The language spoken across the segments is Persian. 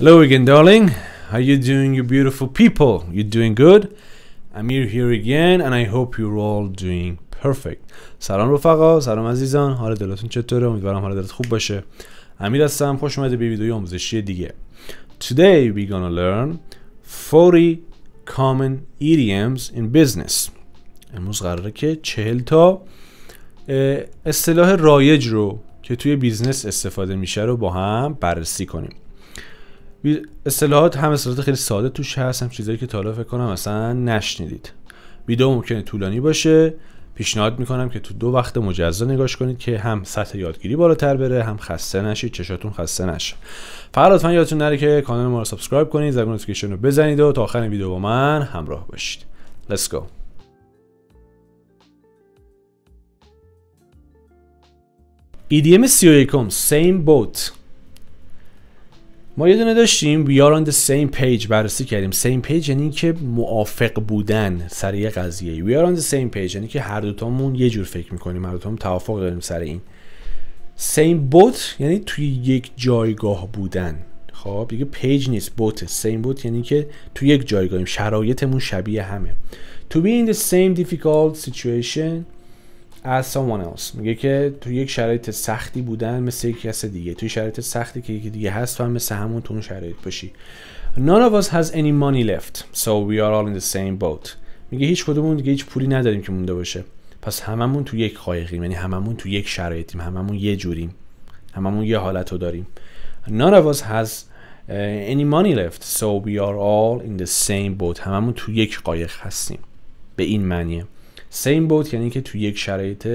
Hello again, darling. How you doing, you beautiful people? You doing good? I'm here again and I hope you're all doing perfect. سلام رفقا، سلام عزیزان. حال دلتون چطوره؟ امیدوارم حال دلت خوب باشه. امیر هستم. خوش اومدید به ویدیو آموزشی دیگه. Today we're gonna learn 40 common idioms in business. امروز قراره که 40 تا اصطلاح رایج رو که توی بیزنس استفاده میشه رو با هم بررسی کنیم. اصطلاحات هم اصطلاحات خیلی ساده توش هست هم چیزایی که تا فکر کنم اصلا نشنیدید ویدیو ممکنه طولانی باشه پیشنهاد میکنم که تو دو وقت مجزا نگاش کنید که هم سطح یادگیری بالاتر بره هم خسته نشید چشاتون خسته نشه فقط لطفا یادتون نره که کانال ما رو سابسکرایب کنید زنگ نوتیفیکیشن رو بزنید و تا آخر ویدیو با من همراه باشید Let's go EDM Same ما یه دونه داشتیم We are on the same page بررسی کردیم same page یعنی که موافق بودن سر یه قضیه We are on the same page یعنی که هر دوتامون یه جور فکر میکنیم هر دوتامون توافق داریم سر این same boat یعنی توی یک جایگاه بودن خب دیگه پیج نیست بوت same boat یعنی که توی یک جایگاهیم شرایطمون شبیه همه to be in the same difficult situation از someone else میگه که تو یک شرایط سختی بودن مثل یک کس دیگه توی شرایط سختی که یکی دیگه هست و هم مثل همون تو اون شرایط باشی None of us has any money left so we are all in the same boat میگه هیچ کدومون دیگه هیچ پولی نداریم که مونده باشه پس هممون تو یک قایقیم یعنی هممون تو یک شرایطیم هممون یه جوریم هممون یه حالت رو داریم None of us has uh, any money left so we are all in the same boat هممون تو یک قایق هستیم به این معنیه سیم بود یعنی که تو یک شرایط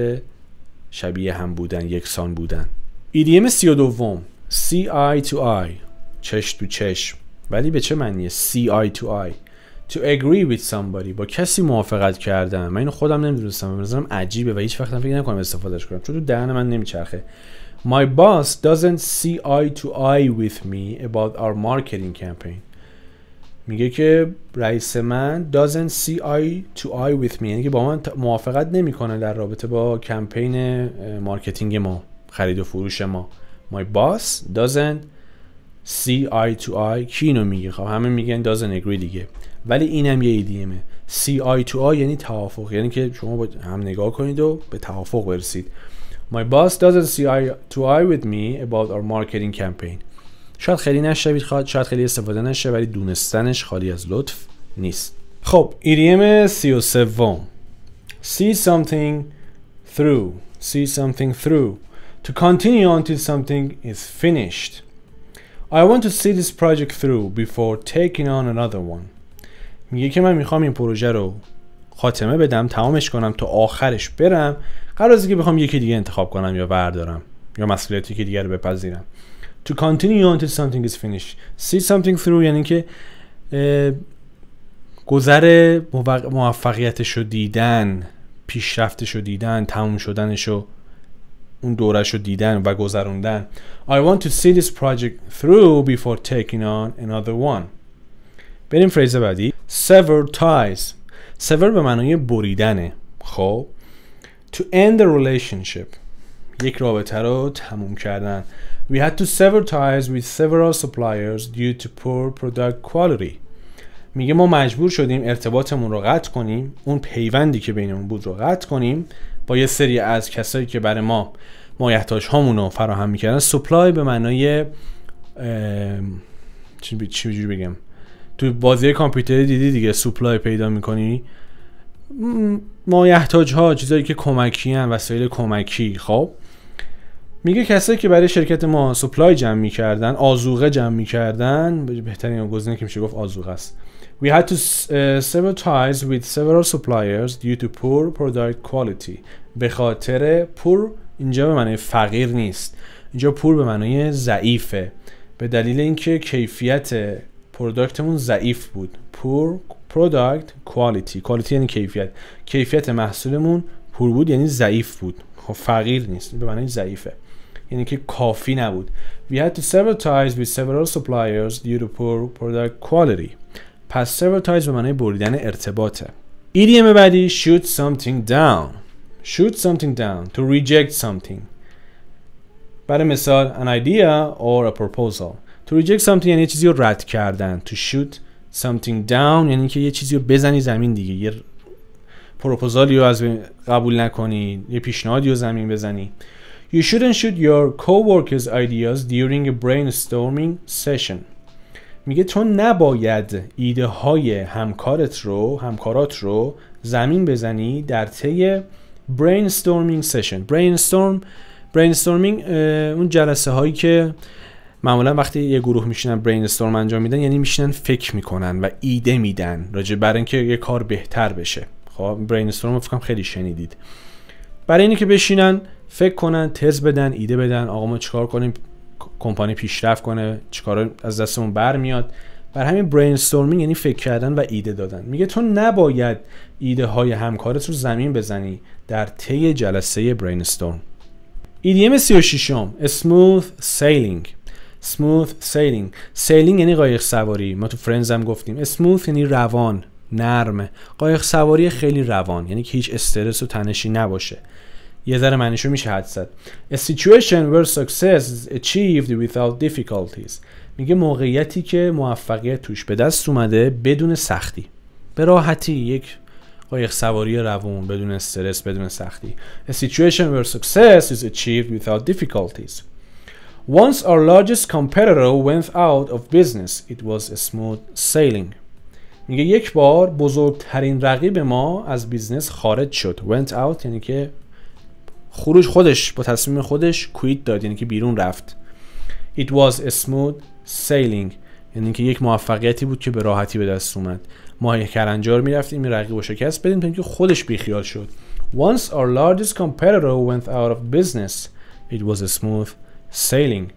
شبیه هم بودن یکسان بودن ایدیم سی و دوم سی آی تو آی چشم تو چش. ولی به چه معنیه سی آی تو آی to agree with somebody با کسی موافقت کردن من اینو خودم نمیدونستم به نظرم عجیبه و هیچ وقت فکر نکنم استفادهش کنم چون تو دهن من نمیچرخه My boss doesn't see eye to eye with me about our marketing campaign میگه که رئیس من doesn't see eye to eye with me یعنی که با من موافقت نمیکنه در رابطه با کمپین مارکتینگ ما خرید و فروش ما my boss doesn't see eye to eye کی اینو میگه خب همه میگن doesn't agree دیگه ولی اینم یه ایدیمه see eye to eye یعنی توافق یعنی که شما با هم نگاه کنید و به توافق برسید my boss doesn't see eye to eye with me about our marketing campaign شاید خیلی نشوید خواهد شاید خیلی استفاده نشه ولی دونستنش خالی از لطف نیست خب ایریم سی و سوم see something through see something through to continue until something is finished I want to see this project through before taking on another one میگه که من میخوام این پروژه رو خاتمه بدم تمامش کنم تا آخرش برم قرار از اینکه بخوام یکی دیگه انتخاب کنم یا بردارم یا مسئولیتی که دیگر رو بپذیرم to continue until something is finished see something through یعنی که گذر موفقیتش رو دیدن پیشرفتش رو دیدن تموم شدنش رو اون دورش رو دیدن و گذروندن I want to see this project through before taking on another one بریم فریز بعدی sever ties sever به معنای بریدنه خب to end the relationship یک رابطه رو تموم کردن We had to sever ties with several suppliers due to poor product quality میگه ما مجبور شدیم ارتباطمون رو قطع کنیم اون پیوندی که بینمون بود رو قطع کنیم با یه سری از کسایی که برای ما مایحتاج هامون رو فراهم میکردن سپلای به معنای چی بگم تو بازی کامپیوتری دیدی دیگه سپلای پیدا میکنی مایحتاج ها چیزایی که کمکی هن وسایل کمکی خب میگه کسایی که برای شرکت ما سوپلای جمع میکردن آزوغه جمع میکردن بهترین گزینه که میشه گفت آزوغه است We had to uh, sever ties with several suppliers due to poor product quality. به خاطر پور اینجا به معنی فقیر نیست. اینجا پور به معنی ضعیفه. به دلیل اینکه کیفیت پروداکتمون ضعیف بود. پور پروداکت quality. کوالیتی یعنی کیفیت. کیفیت محصولمون پور بود یعنی ضعیف بود. خب فقیر نیست. به معنی ضعیفه. یعنی که کافی نبود We had to several ties with several suppliers due to poor product quality پس several ties به معنی بریدن ارتباطه ایدیم بعدی shoot something down shoot something down to reject something برای مثال an idea or a proposal to reject something یعنی چیزی رو رد کردن to shoot something down یعنی که یه چیزی رو بزنی زمین دیگه یه پروپوزالی رو از قبول نکنی یه پیشنهادی رو زمین بزنی You shouldn't shoot your coworkers ideas during a brainstorming session. میگه تو نباید ایده های همکارت رو همکارات رو زمین بزنی در طی brainstorming session brainstorm brainstorming اون جلسه هایی که معمولا وقتی یه گروه میشینن brainstorm انجام میدن یعنی میشینن فکر میکنن و ایده میدن راجع برای اینکه یه کار بهتر بشه خب brainstorm فکرم خیلی شنیدید برای اینکه بشینن فکر کنن تز بدن ایده بدن آقا ما چیکار کنیم کمپانی پیشرفت کنه چیکار از دستمون برمیاد بر همین برین یعنی فکر کردن و ایده دادن میگه تو نباید ایده های همکارت رو زمین بزنی در طی جلسه برین استورم ایدیم 36 ام اسموث سیلینگ سموث سیلینگ سیلینگ یعنی قایق سواری ما تو فرنز هم گفتیم اسموث یعنی روان نرم قایق سواری خیلی روان یعنی که هیچ استرس و تنشی نباشه یه ذره معنیشو میشه حد زد a situation where success is achieved without difficulties میگه موقعیتی که موفقیت توش به دست اومده بدون سختی به راحتی یک قایق سواری روون بدون استرس بدون سختی a situation where success is achieved without difficulties once our largest competitor went out of business it was a smooth sailing میگه یک بار بزرگترین رقیب ما از بیزنس خارج شد went out یعنی که خروج خودش با تصمیم خودش کویت داد یعنی که بیرون رفت It was a smooth sailing یعنی که یک موفقیتی بود که به راحتی به دست اومد ما یک کرنجار میرفتیم رقیب و شکست بدیم تا اینکه خودش بیخیال شد Once our largest competitor went out of business It was a smooth sailing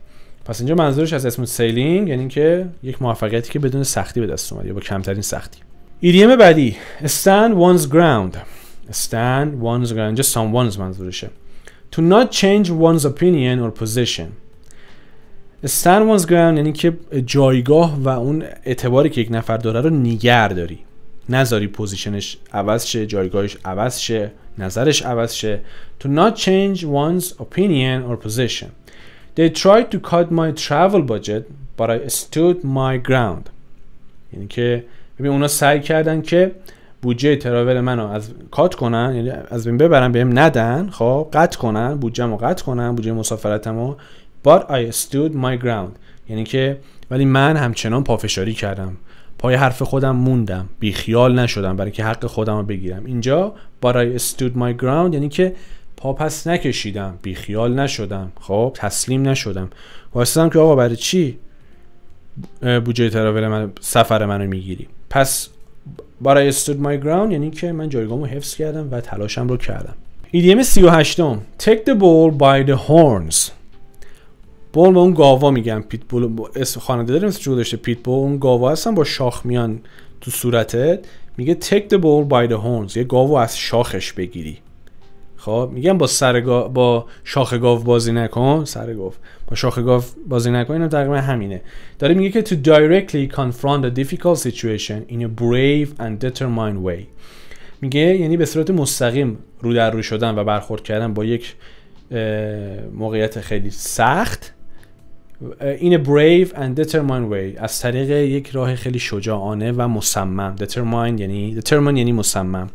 پس اینجا منظورش از اسم سیلینگ یعنی که یک موفقیتی که بدون سختی به دست اومد یا با کمترین سختی ایدیم بعدی stand one's ground stand one's ground اینجا someone's منظورشه To not change one's opinion or position Stand one's ground یعنی که جایگاه و اون اعتباری که یک نفر داره رو نیگر داری نذاری پوزیشنش عوض شه جایگاهش عوض شه نظرش عوض شه To not change one's opinion or position They tried to cut my travel budget but I stood my ground یعنی که ببین اونا سعی کردن که بودجه تراول منو از کات کنن یعنی از بین ببرن بهم ندن خب قطع کنن بودجهمو قطع کنن بودجه مسافرتمو بار I stood my ground یعنی که ولی من همچنان پافشاری کردم پای حرف خودم موندم بی خیال نشدم برای که حق خودم رو بگیرم اینجا but I stood my ground یعنی که پا پس نکشیدم خیال نشدم خب تسلیم نشدم واسه که آقا برای چی بودجه تراول من سفر منو میگیری پس برای استود my گراوند یعنی که من جایگاهمو حفظ کردم و تلاشم رو کردم ایدیم 38 م تک the bull by the horns بول به اون گاوا میگم پیت بول اسم خواننده داریم جو داشته پیت بول اون گاوا هستن با شاخ میان تو صورتت میگه تک the bull by the horns یه گاوا از شاخش بگیری خب میگم با سر با شاخ گاو بازی نکن سر گاو با شاخ گاو بازی نکن اینم تقریبا همینه داره میگه که تو directly confront a difficult situation in a brave and determined way میگه یعنی به صورت مستقیم رو در رو شدن و برخورد کردن با یک موقعیت خیلی سخت این brave and determined way از طریق یک راه خیلی شجاعانه و مصمم determined یعنی determined یعنی مصمم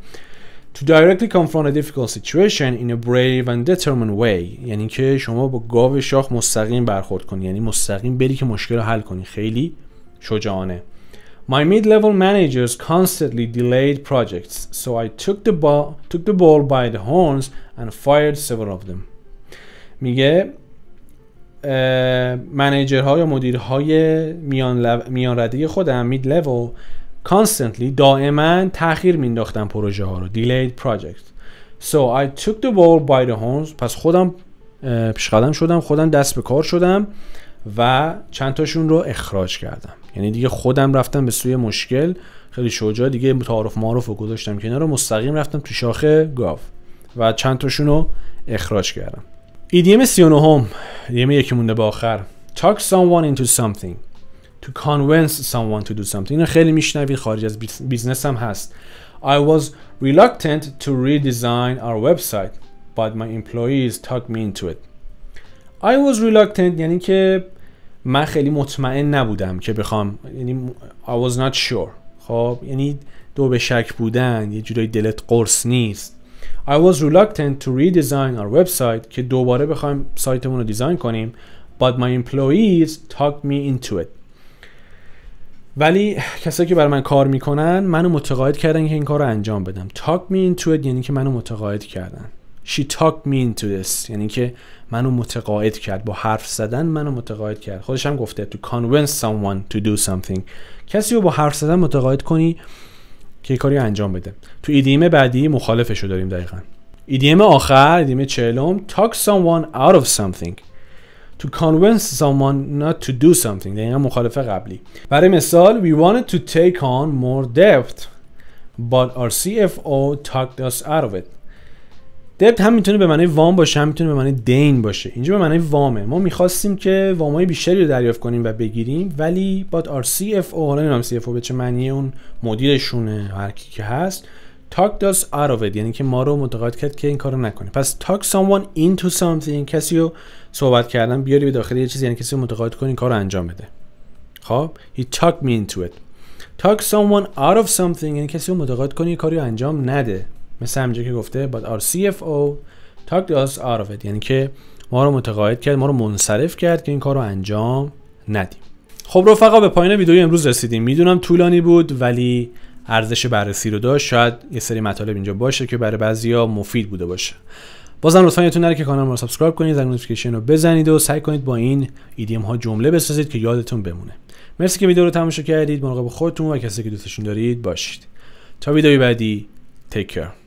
To directly confront a difficult situation in a brave and determined way یعنی که شما با گاو شاخ مستقیم برخورد کنی یعنی مستقیم بری که مشکل رو حل کنی خیلی شجاعانه My mid-level managers constantly delayed projects, so I took the, ball, took the ball by the horns and fired several of them. میگه منیجرها یا مدیرهای میان, لب... میان رده خودم mid-level... constantly دائما تاخیر مینداختم پروژه ها رو delayed project so I took the ball by the horns پس خودم پیش قدم شدم خودم دست به کار شدم و چند تاشون رو اخراج کردم یعنی دیگه خودم رفتم به سوی مشکل خیلی شجاع دیگه متعارف معروف رو گذاشتم کنار رو مستقیم رفتم تو شاخه گاف و چند تاشون رو اخراج کردم ایدیم سیونو هم ایدیم یکی مونده به آخر talk someone into something to convince someone to do something اینو خیلی میشنوید خارج از بیزنس هم هست I was reluctant to redesign our website but my employees talked me into it I was reluctant یعنی که من خیلی مطمئن نبودم که بخوام یعنی I was not sure خب یعنی دو به شک بودن یه جورایی دلت قرص نیست I was reluctant to redesign our website که دوباره بخوایم سایتمون رو دیزاین کنیم but my employees talked me into it ولی کسایی که برای من کار میکنن منو متقاعد کردن که این کار رو انجام بدم Talk me into it یعنی که منو متقاعد کردن she talked me into this یعنی که منو متقاعد کرد با حرف زدن منو متقاعد کرد خودش هم گفته to convince someone to do something کسی رو با حرف زدن متقاعد کنی که کاری انجام بده تو ایدیم بعدی مخالفش رو داریم دقیقا ایدیم آخر ایدیم چهلم talk someone out of something to convince someone not to do something دقیقا یعنی مخالفه قبلی برای مثال we wanted to take on more debt but our CFO talked us out of it debt هم میتونه به معنی وام باشه هم میتونه به معنی دین باشه اینجا به معنی وامه ما میخواستیم که وامای بیشتری رو دریافت کنیم و بگیریم ولی but our CFO حالا نمیدونم سی اف به چه معنی اون مدیرشونه هر که هست talk us out of it یعنی که ما رو متقاعد کرد که این کارو نکنه پس talk someone into something یعنی کسی رو صحبت کردن بیاری به داخل یه چیزی یعنی کسی رو متقاعد کنی کارو انجام بده خب he talked me into it talk someone out of something یعنی کسی رو متقاعد کنی کاری رو انجام نده مثل همینجا که گفته but our CFO talked us out of it یعنی که ما رو متقاعد کرد ما رو منصرف کرد که این کار رو انجام ندیم خب رفقا به پایین ویدیوی امروز رسیدیم میدونم طولانی بود ولی ارزش بررسی رو داشت شاید یه سری مطالب اینجا باشه که برای بعضیا مفید بوده باشه بازم لطفا یادتون نره که کانال ما رو سابسکرایب کنید زنگ نوتیفیکیشن رو بزنید و سعی کنید با این ایدیم ها جمله بسازید که یادتون بمونه مرسی که ویدیو رو تماشا کردید مراقب خودتون و کسی که دوستشون دارید باشید تا ویدیوی بعدی تیک